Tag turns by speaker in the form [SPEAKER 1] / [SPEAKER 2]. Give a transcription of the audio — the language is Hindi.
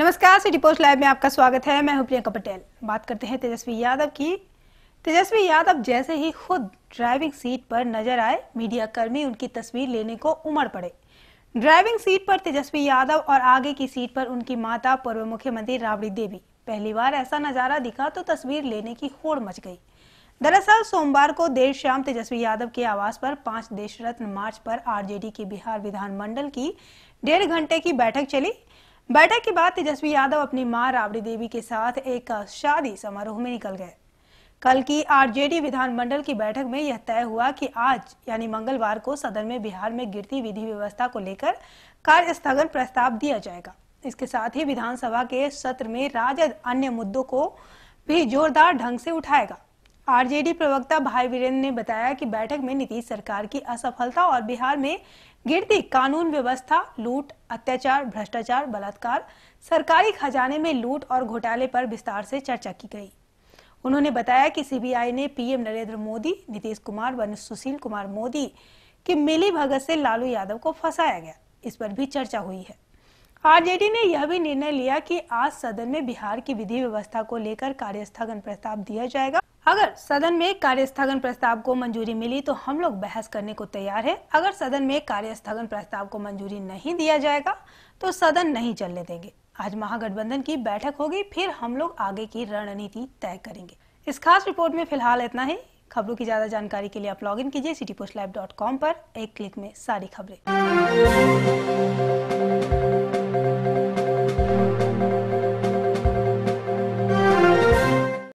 [SPEAKER 1] नमस्कार सिटी पोस्ट लाइव में आपका स्वागत है मैं हूं प्रियंका पटेल बात करते हैं तेजस्वी यादव की तेजस्वी यादव जैसे ही खुद ड्राइविंग सीट पर नजर आए मीडिया कर्मी उनकी तस्वीर लेने को उमड़ पड़े ड्राइविंग सीट पर तेजस्वी यादव और आगे की सीट पर उनकी माता पूर्व मुख्यमंत्री राबड़ी देवी पहली बार ऐसा नजारा दिखा तो तस्वीर लेने की होड़ मच गई दरअसल सोमवार को देर शाम तेजस्वी यादव के आवास पर पांच देश रत्न मार्च पर आरजेडी के बिहार विधानमंडल की डेढ़ घंटे की बैठक चली बैठक के बाद तेजस्वी यादव अपनी मां राबड़ी देवी के साथ एक शादी समारोह में निकल गए कल की आरजेडी विधानमंडल की बैठक में यह तय हुआ कि आज यानी मंगलवार को सदन में बिहार में गिरती विधि व्यवस्था को लेकर कार्य स्थगन प्रस्ताव दिया जाएगा इसके साथ ही विधानसभा के सत्र में राजद अन्य मुद्दों को भी जोरदार ढंग से उठाएगा आरजेडी प्रवक्ता भाई वीरेंद्र ने बताया कि बैठक में नीतीश सरकार की असफलता और बिहार में गिरती कानून व्यवस्था लूट अत्याचार भ्रष्टाचार बलात्कार सरकारी खजाने में लूट और घोटाले पर विस्तार से चर्चा की गई उन्होंने बताया कि सीबीआई ने पीएम नरेंद्र मोदी नीतीश कुमार व सुशील कुमार मोदी की मिली भगत से लालू यादव को फंसाया गया इस पर भी चर्चा हुई है आरजेडी ने यह भी निर्णय लिया कि आज सदन में बिहार की विधि व्यवस्था को लेकर कार्यस्थगन प्रस्ताव दिया जाएगा अगर सदन में कार्यस्थगन प्रस्ताव को मंजूरी मिली तो हम लोग बहस करने को तैयार है अगर सदन में कार्यस्थगन प्रस्ताव को मंजूरी नहीं दिया जाएगा तो सदन नहीं चलने देंगे आज महागठबंधन की बैठक होगी फिर हम लोग आगे की रणनीति तय करेंगे इस खास रिपोर्ट में फिलहाल इतना ही खबरों की ज्यादा जानकारी के लिए आप लॉग इन कीजिए सिटी पोस्ट डॉट कॉम पर एक क्लिक में सारी खबरें